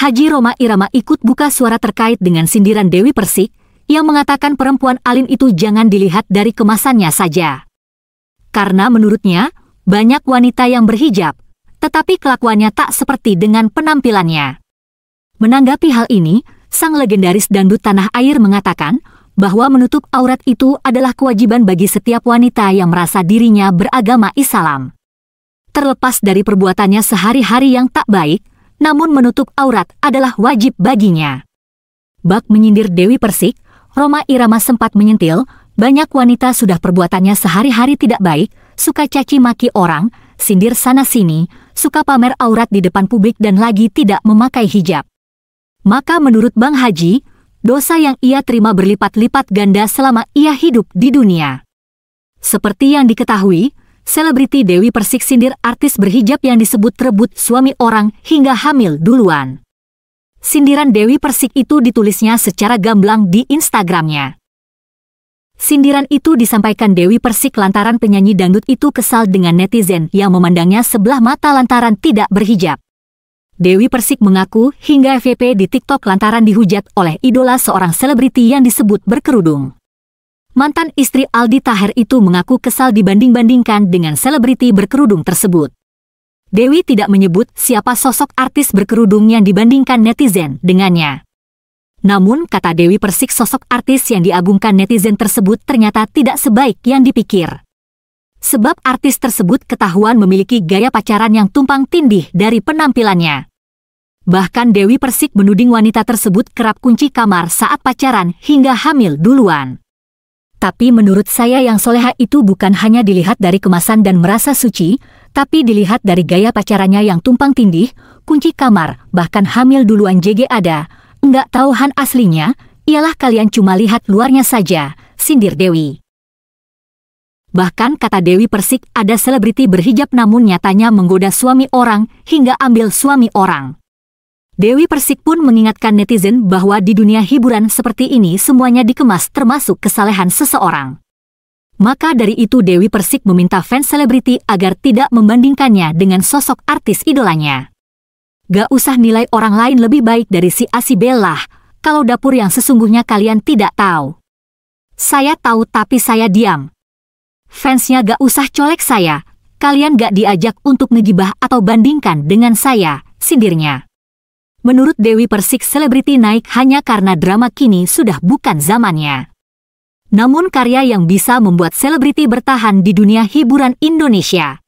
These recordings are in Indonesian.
Haji Roma Irama ikut buka suara terkait dengan sindiran Dewi Persik yang mengatakan perempuan alim itu jangan dilihat dari kemasannya saja. Karena menurutnya, banyak wanita yang berhijab, tetapi kelakuannya tak seperti dengan penampilannya. Menanggapi hal ini, sang legendaris dangdut tanah air mengatakan bahwa menutup aurat itu adalah kewajiban bagi setiap wanita yang merasa dirinya beragama Islam. Terlepas dari perbuatannya sehari-hari yang tak baik, namun menutup aurat adalah wajib baginya. Bak menyindir Dewi Persik, Roma Irama sempat menyentil, banyak wanita sudah perbuatannya sehari-hari tidak baik, suka caci maki orang, sindir sana-sini, suka pamer aurat di depan publik dan lagi tidak memakai hijab. Maka menurut Bang Haji, dosa yang ia terima berlipat-lipat ganda selama ia hidup di dunia. Seperti yang diketahui, selebriti Dewi Persik sindir artis berhijab yang disebut rebut suami orang hingga hamil duluan. Sindiran Dewi Persik itu ditulisnya secara gamblang di Instagramnya. Sindiran itu disampaikan Dewi Persik lantaran penyanyi dangdut itu kesal dengan netizen yang memandangnya sebelah mata lantaran tidak berhijab. Dewi Persik mengaku hingga FVP di TikTok lantaran dihujat oleh idola seorang selebriti yang disebut berkerudung. Mantan istri Aldi Taher itu mengaku kesal dibanding-bandingkan dengan selebriti berkerudung tersebut. Dewi tidak menyebut siapa sosok artis berkerudung yang dibandingkan netizen dengannya. Namun, kata Dewi Persik sosok artis yang diagungkan netizen tersebut ternyata tidak sebaik yang dipikir. Sebab artis tersebut ketahuan memiliki gaya pacaran yang tumpang tindih dari penampilannya. Bahkan Dewi Persik menuding wanita tersebut kerap kunci kamar saat pacaran hingga hamil duluan. Tapi menurut saya yang soleha itu bukan hanya dilihat dari kemasan dan merasa suci, tapi dilihat dari gaya pacarannya yang tumpang tindih, kunci kamar, bahkan hamil duluan JG ada. Enggak tahu Han aslinya, ialah kalian cuma lihat luarnya saja, sindir Dewi. Bahkan kata Dewi Persik ada selebriti berhijab namun nyatanya menggoda suami orang hingga ambil suami orang. Dewi Persik pun mengingatkan netizen bahwa di dunia hiburan seperti ini semuanya dikemas termasuk kesalehan seseorang. Maka dari itu Dewi Persik meminta fans selebriti agar tidak membandingkannya dengan sosok artis idolanya. Gak usah nilai orang lain lebih baik dari si Asibelah, kalau dapur yang sesungguhnya kalian tidak tahu. Saya tahu tapi saya diam. Fansnya gak usah colek saya, kalian gak diajak untuk ngegibah atau bandingkan dengan saya, sindirnya. Menurut Dewi Persik, selebriti naik hanya karena drama kini sudah bukan zamannya. Namun karya yang bisa membuat selebriti bertahan di dunia hiburan Indonesia.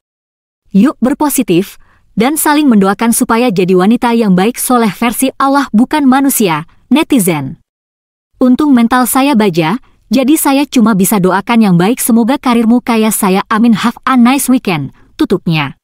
Yuk berpositif dan saling mendoakan supaya jadi wanita yang baik soleh versi Allah bukan manusia, netizen. Untung mental saya baja, jadi saya cuma bisa doakan yang baik semoga karirmu kaya saya amin have a nice weekend, tutupnya.